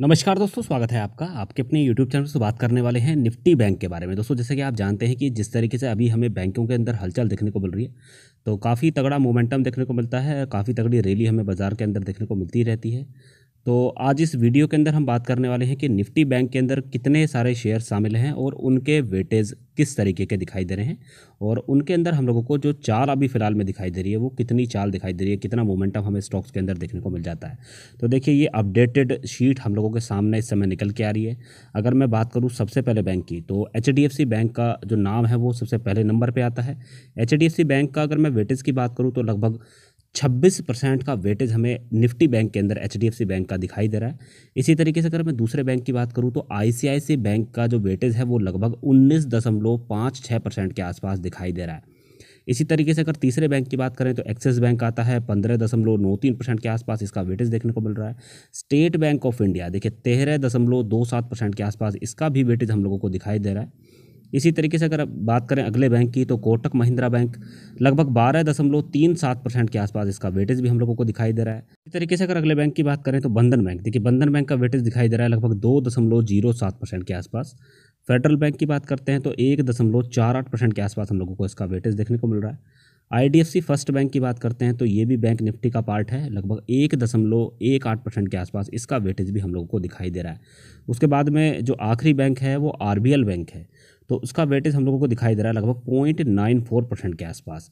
नमस्कार दोस्तों स्वागत है आपका आपके अपने YouTube चैनल से बात करने वाले हैं निफ्टी बैंक के बारे में दोस्तों जैसे कि आप जानते हैं कि जिस तरीके से अभी हमें बैंकों के अंदर हलचल देखने को मिल रही है तो काफ़ी तगड़ा मोमेंटम देखने को मिलता है काफ़ी तगड़ी रैली हमें बाज़ार के अंदर देखने को मिलती रहती है तो आज इस वीडियो के अंदर हम बात करने वाले हैं कि निफ्टी बैंक के अंदर कितने सारे शेयर शामिल हैं और उनके वेटेज किस तरीके के दिखाई दे रहे हैं और उनके अंदर हम लोगों को जो चाल अभी फिलहाल में दिखाई दे रही है वो कितनी चाल दिखाई दे रही है कितना मोमेंटम हमें स्टॉक्स के अंदर देखने को मिल जाता है तो देखिए ये अपडेटेड शीट हम लोगों के सामने इस समय निकल के आ रही है अगर मैं बात करूँ सबसे पहले बैंक की तो एच बैंक का जो नाम है वो सबसे पहले नंबर पर आता है एच बैंक का अगर मैं वेटेज की बात करूँ तो लगभग 26 परसेंट का वेटेज हमें निफ्टी बैंक के अंदर एच बैंक का दिखाई दे रहा है इसी तरीके से अगर मैं दूसरे बैंक की बात करूँ तो आई बैंक का जो वेटेज है वो लगभग उन्नीस परसेंट के आसपास दिखाई दे रहा है इसी तरीके से अगर तीसरे बैंक की बात करें तो एक्सिस बैंक आता है पंद्रह दशमलव नौ तीन परसेंट के आसपास इसका वेटेज देखने को मिल रहा है स्टेट बैंक ऑफ इंडिया देखिए तेरह दशमलव दो सात परसेंट के आसपास इसका भी वेटेज हम लोगों को दिखाई दे रहा है इसी तरीके से अगर बात करें अगले बैंक की तो कोटक महिंद्रा बैंक लगभग बारह दशमलव तीन सात परसेंट के आसपास इसका वेटेज भी हम लोगों को दिखाई दे रहा है इसी तरीके से अगर अगले बैंक की बात करें तो बंधन बैंक देखिए बंधन बैंक का वेटेज दिखाई दे रहा है लगभग दो दशमलव जीरो सात परसेंट के आसपास फेडरल बैंक की बात करते हैं तो एक दशमलव चार आठ परसेंट के आसपास हम लोगों को इसका वेटेज देखने को मिल रहा है आई फर्स्ट बैंक की बात करते हैं तो ये भी बैंक निफ्टी का पार्ट है लगभग एक दशमलव एक आठ परसेंट के आसपास इसका वेटेज भी हम लोगों को दिखाई दे रहा है उसके बाद में जो आखिरी बैंक है वो आर बैंक है तो उसका वेटेज हम लोगों को दिखाई दे रहा है लगभग पॉइंट नाइन फोर परसेंट के आसपास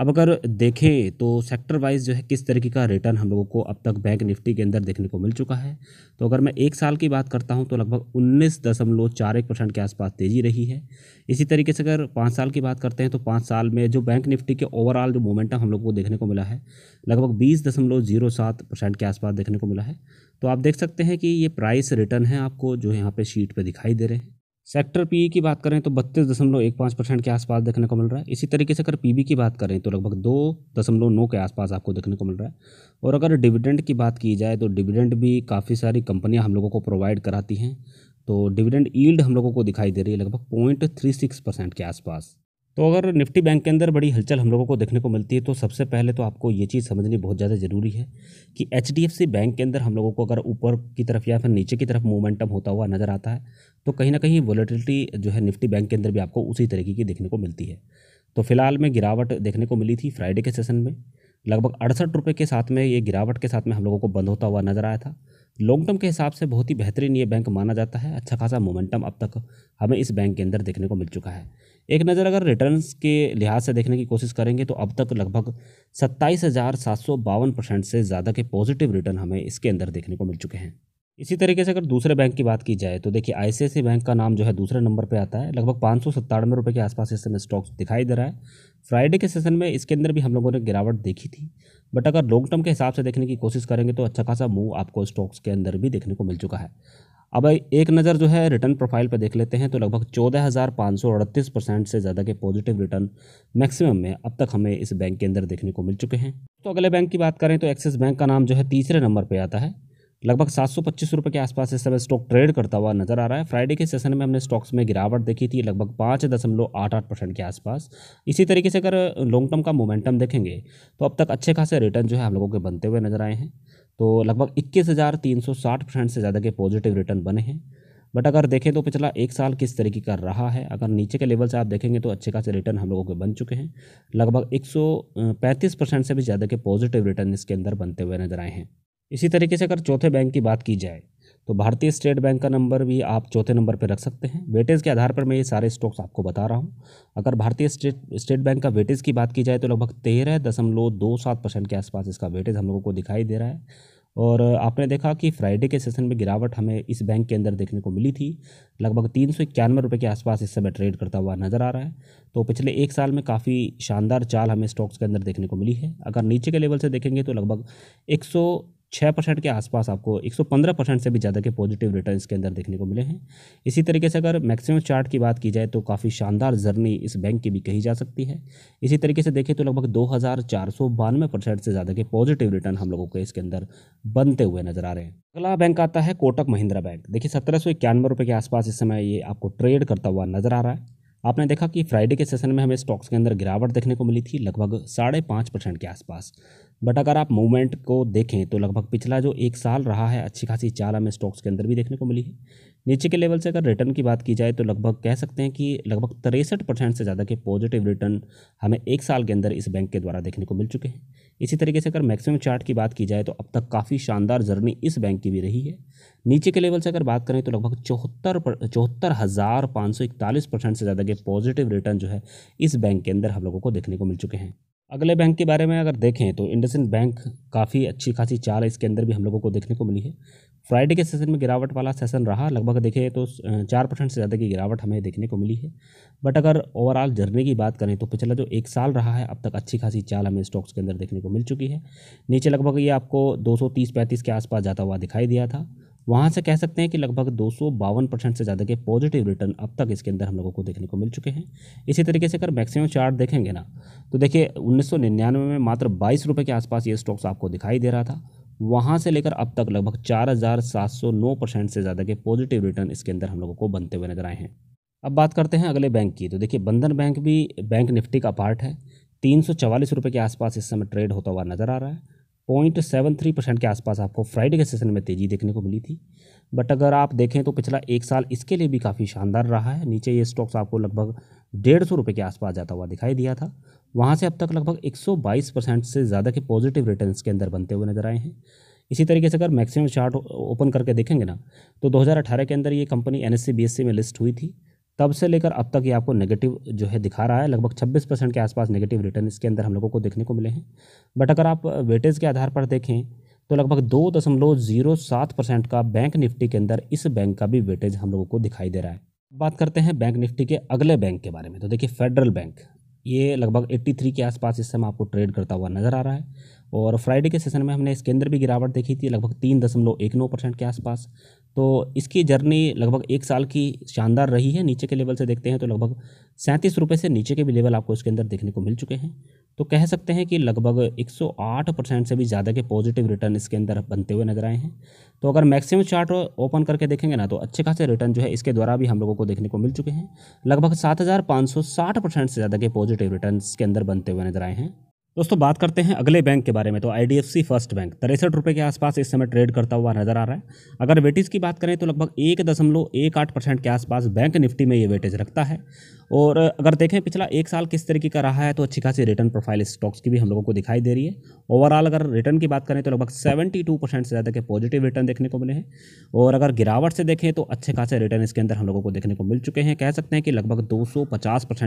अब अगर देखें तो सेक्टर वाइज जो है किस तरीके का रिटर्न हम लोगों को अब तक बैंक निफ्टी के अंदर देखने को मिल चुका है तो अगर मैं एक साल की बात करता हूं तो लगभग उन्नीस दशमलव चार एक परसेंट के आसपास तेज़ी रही है इसी तरीके से अगर पाँच साल की बात करते हैं तो पाँच साल में जो बैंक निफ्टी के ओवरऑल जो मोमेंटम हम लोग को देखने को मिला है लगभग बीस दशमलव जीरो सात परसेंट के आसपास देखने को मिला है तो आप देख सकते हैं कि ये प्राइस रिटर्न है आपको जो यहाँ पर शीट पर दिखाई दे रहे हैं सेक्टर पी e की बात करें तो बत्तीस दशमलव एक पाँच परसेंट के आसपास देखने को मिल रहा है इसी तरीके से अगर पी की बात करें तो लगभग दो दशमलव नौ के आसपास आपको देखने को मिल रहा है और अगर डिविडेंड की बात की जाए तो डिविडेंड भी काफ़ी सारी कंपनियां हम लोगों को प्रोवाइड कराती हैं तो डिविडेंड ईल्ड हम लोगों को दिखाई दे रही है लगभग पॉइंट थ्री सिक्स परसेंट के आसपास तो अगर निफ्टी बैंक के अंदर बड़ी हलचल हम लोगों को देखने को मिलती है तो सबसे पहले तो आपको ये चीज़ समझनी बहुत ज़्यादा ज़रूरी है कि एच बैंक के अंदर हम लोगों को अगर ऊपर की तरफ या फिर नीचे की तरफ मोमेंटम होता हुआ नज़र आता है तो कहीं ना कहीं वॉलेटिलिटी जो है निफ्टी बैंक के अंदर भी आपको उसी तरीके की देखने को मिलती है तो फिलहाल में गिरावट देखने को मिली थी फ्राइडे के सेशन में लगभग अड़सठ रुपये के साथ में ये गिरावट के साथ में हम लोगों को बंद होता हुआ नज़र आया था लॉन्ग टर्म के हिसाब से बहुत ही बेहतरीन ये बैंक माना जाता है अच्छा खासा मोमेंटम अब तक हमें इस बैंक के अंदर देखने को मिल चुका है एक नज़र अगर रिटर्न के लिहाज से देखने की कोशिश करेंगे तो अब तक लगभग सत्ताईस हज़ार सात सौ बावन परसेंट से ज़्यादा के पॉजिटिव रिटर्न हमें इसके अंदर देखने को मिल चुके हैं इसी तरीके से अगर दूसरे बैंक की बात की जाए तो देखिए आई बैंक का नाम जो है दूसरे नंबर पे आता है लगभग पाँच सौ सत्तानवे रुपये के आसपास इस समय स्टॉक्स दिखाई दे रहा है फ्राइडे के सेशन में इसके अंदर भी हम लोगों ने गिरावट देखी थी बट अगर लॉन्ग टर्म के हिसाब से देखने की कोशिश करेंगे तो अच्छा खासा मूव आपको स्टॉक्स के अंदर भी देखने को मिल चुका है अब एक नज़र जो है रिटर्न प्रोफाइल पर देख लेते हैं तो लगभग चौदह हज़ार पाँच सौ अड़तीस परसेंट से ज़्यादा के पॉजिटिव रिटर्न मैक्सिमम में अब तक हमें इस बैंक के अंदर देखने को मिल चुके हैं तो अगले बैंक की बात करें तो एक्सिस बैंक का नाम जो है तीसरे नंबर पर आता है लगभग सात सौ पच्चीस रुपये के आसपास इस समय स्टॉक ट्रेड करता हुआ नजर आ रहा है फ्राइडे के सेशन में हमने स्टॉक्स में गिरावट देखी थी लगभग पाँच दशमलव आठ आठ परसेंट के आसपास इसी तरीके से अगर लॉन्ग टर्म का मोमेंटम देखेंगे तो अब तक अच्छे खासे रिटर्न जो है हम लोगों के बनते हुए नजर आए हैं तो लगभग इक्कीस हज़ार तीन सौ साठ परसेंट से ज़्यादा के पॉजिटिव रिटर्न बने हैं बट अगर देखें तो पिछला एक साल किस तरीके का रहा है अगर नीचे के लेवल से आप देखेंगे तो अच्छे खासे रिटर्न हम लोगों के बन चुके हैं लगभग पैंतीस परसेंट से भी ज़्यादा के पॉजिटिव रिटर्न इसके अंदर बनते हुए नजर आए हैं इसी तरीके से अगर चौथे बैंक की बात की जाए तो भारतीय स्टेट बैंक का नंबर भी आप चौथे नंबर पर रख सकते हैं वेटेज के आधार पर मैं ये सारे स्टॉक्स आपको बता रहा हूँ अगर भारतीय स्टेट स्टेट बैंक का वेटेज की बात की जाए तो लगभग तेरह दशमलव दो सात परसेंट के आसपास इसका वेटेज हम लोगों को दिखाई दे रहा है और आपने देखा कि फ्राइडे के सेशन में गिरावट हमें इस बैंक के अंदर देखने को मिली थी लगभग तीन सौ इक्यानवे रुपये के आसपास इस समय ट्रेड करता हुआ नज़र आ रहा है तो पिछले एक साल में काफ़ी शानदार चाल हमें स्टॉक्स के अंदर देखने को मिली है अगर नीचे के लेवल से देखेंगे तो लगभग एक सौ छः परसेंट के आसपास आपको एक सौ पंद्रह परसेंट से भी ज़्यादा के पॉजिटिव रिटर्न के अंदर देखने को मिले हैं इसी तरीके से अगर मैक्सिमम चार्ट की बात की जाए तो काफ़ी शानदार जर्नी इस बैंक की भी कही जा सकती है इसी तरीके से देखें तो लगभग दो हज़ार चार सौ बानवे परसेंट से ज़्यादा के पॉजिटिव रिटर्न हम लोगों को इसके अंदर बनते हुए नजर आ रहे हैं अगला बैंक आता है कोटक महिंद्रा बैंक देखिए सत्रह सौ इक्यानवे रुपये के आसपास इस समय ये आपको ट्रेड करता हुआ नजर आ रहा है आपने देखा कि फ्राइडे के सेशन में हमें स्टॉक्स के अंदर गिरावट देखने को मिली थी लगभग साढ़े पाँच परसेंट के आसपास बट अगर आप मूवमेंट को देखें तो लगभग पिछला जो एक साल रहा है अच्छी खासी चाल हमें स्टॉक्स के अंदर भी देखने को मिली है नीचे के लेवल से अगर रिटर्न की बात की जाए तो लगभग कह सकते हैं कि लगभग तिरसठ परसेंट से ज़्यादा के पॉजिटिव रिटर्न हमें एक साल के अंदर इस बैंक के द्वारा देखने को मिल चुके हैं इसी तरीके से अगर मैक्सिमम चार्ट की बात की जाए तो अब तक काफ़ी शानदार जर्नी इस बैंक की भी रही है नीचे के लेवल से अगर बात करें तो लगभग चौहत्तर चौहत्तर हज़ार पाँच सौ इकतालीस परसेंट से ज़्यादा के पॉजिटिव रिटर्न जो है इस बैंक के अंदर हम लोगों को देखने को मिल चुके हैं अगले बैंक के बारे में अगर देखें तो इंडसिन बैंक काफ़ी अच्छी खासी चाल है इसके अंदर भी हम लोगों को देखने को मिली है फ्राइडे के सेशन में गिरावट वाला सेशन रहा लगभग देखें तो चार परसेंट से ज़्यादा की गिरावट हमें देखने को मिली है बट अगर ओवरऑल जर्नी की बात करें तो पिछला जो एक साल रहा है अब तक अच्छी खासी चाल हमें स्टॉक्स के अंदर देखने को मिल चुकी है नीचे लगभग ये आपको दो सौ के आसपास जाता हुआ दिखाई दिया था वहाँ से कह सकते हैं कि लगभग दो परसेंट से ज़्यादा के पॉजिटिव रिटर्न अब तक इसके अंदर हम लोगों को देखने को मिल चुके हैं इसी तरीके से अगर मैक्सिमम चार्ट देखेंगे ना तो देखिए उन्नीस में मात्र बाईस के आसपास ये स्टॉक्स आपको दिखाई दे रहा था वहाँ से लेकर अब तक लगभग चार हज़ार सात सौ नौ परसेंट से ज़्यादा के पॉजिटिव रिटर्न इसके अंदर हम लोगों को बनते हुए नजर आए हैं अब बात करते हैं अगले बैंक की तो देखिए बंधन बैंक भी बैंक निफ्टी का पार्ट है तीन सौ चवालीस रुपये के आसपास इस समय ट्रेड होता हुआ नज़र आ रहा है पॉइंट सेवन थ्री परसेंट के आसपास आपको फ्राइडे के सेशन में तेज़ी देखने को मिली थी बट अगर आप देखें तो पिछला एक साल इसके लिए भी काफ़ी शानदार रहा है नीचे ये स्टॉक्स आपको लगभग डेढ़ सौ रुपये के आसपास जाता हुआ दिखाई दिया था वहाँ से अब तक लगभग एक सौ बाईस परसेंट से ज़्यादा के पॉजिटिव रिटर्न के अंदर बनते हुए नजर आए हैं इसी तरीके से अगर मैक्सिमम चार्ट ओपन करके देखेंगे ना तो दो के अंदर ये कंपनी एन एस में लिस्ट हुई थी तब से लेकर अब तक ये आपको नेगेटिव जो है दिखा रहा है लगभग 26 परसेंट के आसपास नेगेटिव रिटर्न इसके अंदर हम लोगों को देखने को मिले हैं बट अगर आप वेटेज के आधार पर देखें तो लगभग दो दशमलव जीरो सात परसेंट का बैंक निफ्टी के अंदर इस बैंक का भी वेटेज हम लोगों को दिखाई दे रहा है बात करते हैं बैंक निफ्टी के अगले बैंक के बारे में तो देखिए फेडरल बैंक ये लगभग 83 के आसपास इस समय आपको ट्रेड करता हुआ नज़र आ रहा है और फ्राइडे के सेशन में हमने इसके अंदर भी गिरावट देखी थी लगभग तीन दशमलव एक नौ परसेंट के आसपास तो इसकी जर्नी लगभग एक साल की शानदार रही है नीचे के लेवल से देखते हैं तो लगभग सैंतीस रुपये से नीचे के भी लेवल आपको इसके अंदर देखने को मिल चुके हैं तो कह सकते हैं कि लगभग 108 परसेंट से भी ज़्यादा के पॉजिटिव रिटर्न इसके अंदर बनते हुए नजर आए हैं तो अगर मैक्सिमम चार्ट ओपन करके देखेंगे ना तो अच्छे खासे रिटर्न जो है इसके द्वारा भी हम लोगों को देखने को मिल चुके हैं लगभग सात परसेंट से ज़्यादा के पॉजिटिव रिटर्न इसके अंदर बनते हुए नजर आए हैं दोस्तों बात करते हैं अगले बैंक के बारे में तो आई फर्स्ट बैंक तिरसठ रुपये के आसपास इस समय ट्रेड करता हुआ नजर आ रहा है अगर वेटेज की बात करें तो लगभग एक दशमलव एक आठ परसेंट के आसपास बैंक निफ्टी में ये वेटेज रखता है और अगर देखें पिछला एक साल किस तरीके का रहा है तो अच्छी खासी रिटर्न प्रोफाइल स्टॉक्स की भी हम लोगों को दिखाई दे रही है ओवरऑल अगर रिटर्न की बात करें तो लगभग 72 परसेंट से ज़्यादा के पॉजिटिव रिटर्न देखने को मिले हैं और अगर गिरावट से देखें तो अच्छे खासे रिटर्न इसके अंदर हम लोगों को देखने को मिल चुके हैं कह सकते हैं कि लगभग दो के आसपास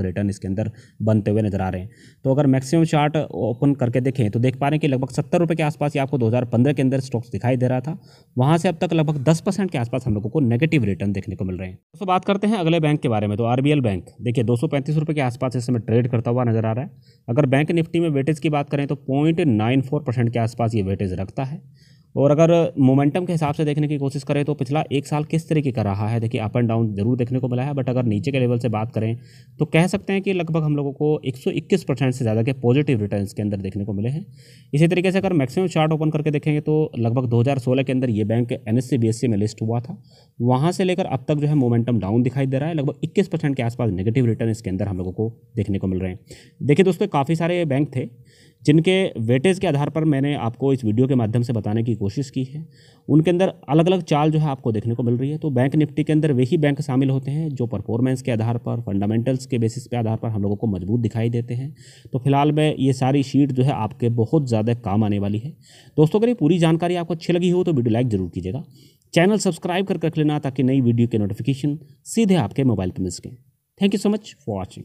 रिटर्न इसके अंदर बनते हुए नजर आ रहे हैं तो अगर मैक्सिमम चार्ट ओपन करके देखें तो देख पा रहे हैं कि लगभग सत्तर के आसपास आपको दो के अंदर स्टॉक्स दिखाई दे रहा था वहाँ से अब तक लगभग दस के आसपास हम लोगों को नेगेटिव रिटर्न देखने को मिल रहे हैं दोस्तों बात करते हैं अगले बैंक के बारे में तो आरबीएल सेंट्रल बैंक देखिए दो सौ के आसपास इस समय ट्रेड करता हुआ नजर आ रहा है अगर बैंक निफ्टी में वेटेज की बात करें तो पॉइंट नाइन फोर परसेंट के आसपास ये वेटेज रखता है और अगर मोमेंटम के हिसाब से देखने की कोशिश करें तो पिछला एक साल किस तरीके का रहा है देखिए अप एंड डाउन जरूर देखने को मिला है बट अगर नीचे के लेवल से बात करें तो कह सकते हैं कि लगभग हम लोगों को 121 परसेंट से ज़्यादा के पॉजिटिव रिटर्न के अंदर देखने को मिले हैं इसी तरीके से अगर मैक्सिमम चार्ट ओपन करके देखेंगे तो लगभग दो के अंदर ये बैंक एन एस में लिस्ट हुआ था वहाँ से लेकर अब तक जो है मोमेंटम डाउन दिखाई दे रहा है लगभग इक्कीस के आसपास नेगेटिव रिटर्न इसके अंदर हम लोगों को देखने को मिल रहे हैं देखिए दोस्तों काफ़ी सारे बैंक थे जिनके वेटेज के आधार पर मैंने आपको इस वीडियो के माध्यम से बताने की कोशिश की है उनके अंदर अलग अलग चाल जो है आपको देखने को मिल रही है तो बैंक निफ्टी के अंदर वही बैंक शामिल होते हैं जो परफॉर्मेंस के आधार पर फंडामेंटल्स के बेसिस पे आधार पर हम लोगों को मजबूत दिखाई देते हैं तो फिलहाल मैं ये सारी शीट जो है आपके बहुत ज़्यादा काम आने वाली है दोस्तों अगर ये पूरी जानकारी आपको अच्छी लगी हो तो वीडियो लाइक ज़रूर कीजिएगा चैनल सब्सक्राइब कर रख लेना ताकि नई वीडियो के नोटिफिकेशन सीधे आपके मोबाइल पर मिल सकें thank you so much for watching